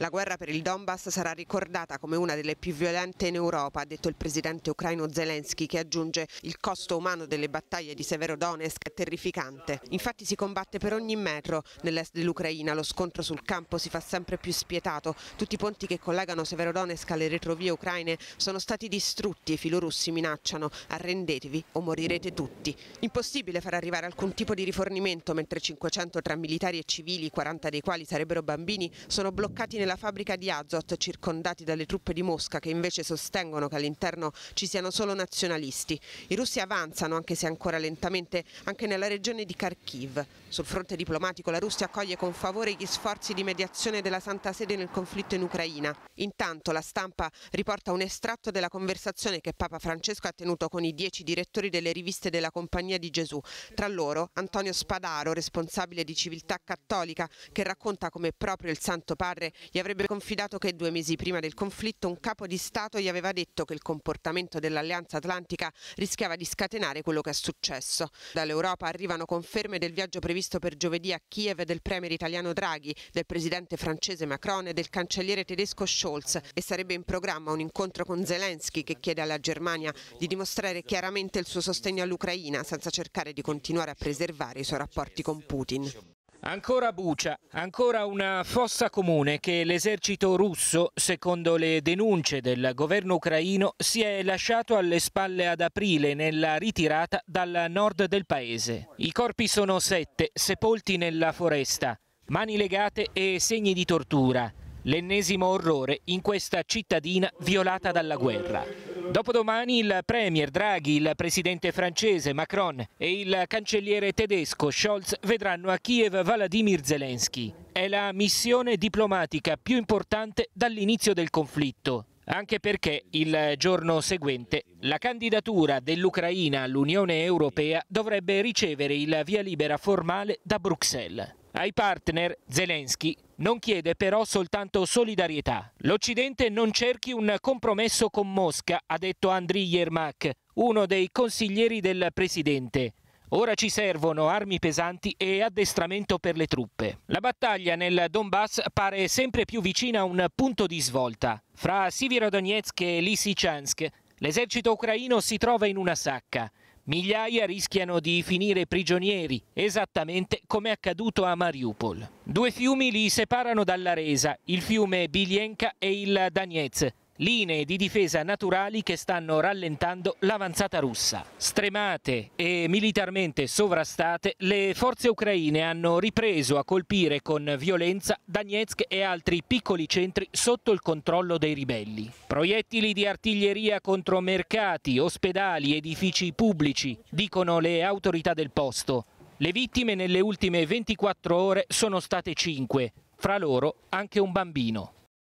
La guerra per il Donbass sarà ricordata come una delle più violente in Europa, ha detto il presidente ucraino Zelensky, che aggiunge il costo umano delle battaglie di Severodonetsk è terrificante. Infatti si combatte per ogni metro. Nell'est dell'Ucraina lo scontro sul campo si fa sempre più spietato. Tutti i ponti che collegano Severodonetsk alle retrovie ucraine sono stati distrutti e i filorussi minacciano arrendetevi o morirete tutti. Impossibile far arrivare alcun tipo di rifornimento mentre 500 tra militari e civili, 40 dei quali sarebbero bambini, sono bloccati nella la fabbrica di Azot, circondati dalle truppe di Mosca che invece sostengono che all'interno ci siano solo nazionalisti. I russi avanzano, anche se ancora lentamente, anche nella regione di Kharkiv. Sul fronte diplomatico la Russia accoglie con favore gli sforzi di mediazione della Santa Sede nel conflitto in Ucraina. Intanto la stampa riporta un estratto della conversazione che Papa Francesco ha tenuto con i dieci direttori delle riviste della Compagnia di Gesù. Tra loro Antonio Spadaro, responsabile di civiltà cattolica, che racconta come proprio il Santo Padre gli gli avrebbe confidato che due mesi prima del conflitto un capo di Stato gli aveva detto che il comportamento dell'Alleanza Atlantica rischiava di scatenare quello che è successo. Dall'Europa arrivano conferme del viaggio previsto per giovedì a Kiev del premier italiano Draghi, del presidente francese Macron e del cancelliere tedesco Scholz e sarebbe in programma un incontro con Zelensky che chiede alla Germania di dimostrare chiaramente il suo sostegno all'Ucraina senza cercare di continuare a preservare i suoi rapporti con Putin. Ancora Bucia, ancora una fossa comune che l'esercito russo, secondo le denunce del governo ucraino, si è lasciato alle spalle ad aprile nella ritirata dal nord del paese. I corpi sono sette, sepolti nella foresta, mani legate e segni di tortura. L'ennesimo orrore in questa cittadina violata dalla guerra. Dopodomani il Premier Draghi, il presidente francese Macron e il cancelliere tedesco Scholz vedranno a Kiev Vladimir Zelensky. È la missione diplomatica più importante dall'inizio del conflitto, anche perché il giorno seguente la candidatura dell'Ucraina all'Unione Europea dovrebbe ricevere il via libera formale da Bruxelles. Ai partner Zelensky non chiede però soltanto solidarietà. L'Occidente non cerchi un compromesso con Mosca, ha detto Andriy Yermak, uno dei consiglieri del presidente. Ora ci servono armi pesanti e addestramento per le truppe. La battaglia nel Donbass pare sempre più vicina a un punto di svolta. Fra Sivirodonetsk e Lysychansk, l'esercito ucraino si trova in una sacca. Migliaia rischiano di finire prigionieri, esattamente come è accaduto a Mariupol. Due fiumi li separano dalla resa, il fiume Bilienka e il Danez linee di difesa naturali che stanno rallentando l'avanzata russa. Stremate e militarmente sovrastate, le forze ucraine hanno ripreso a colpire con violenza Donetsk e altri piccoli centri sotto il controllo dei ribelli. Proiettili di artiglieria contro mercati, ospedali, edifici pubblici, dicono le autorità del posto. Le vittime nelle ultime 24 ore sono state 5, fra loro anche un bambino.